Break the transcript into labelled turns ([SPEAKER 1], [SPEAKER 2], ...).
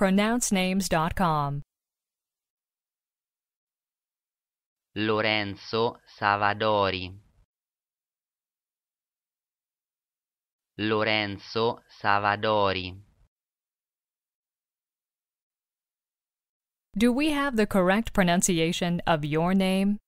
[SPEAKER 1] pronouncenames.com.
[SPEAKER 2] Lorenzo Savadori Lorenzo Savadori
[SPEAKER 1] Do we have the correct pronunciation of your name?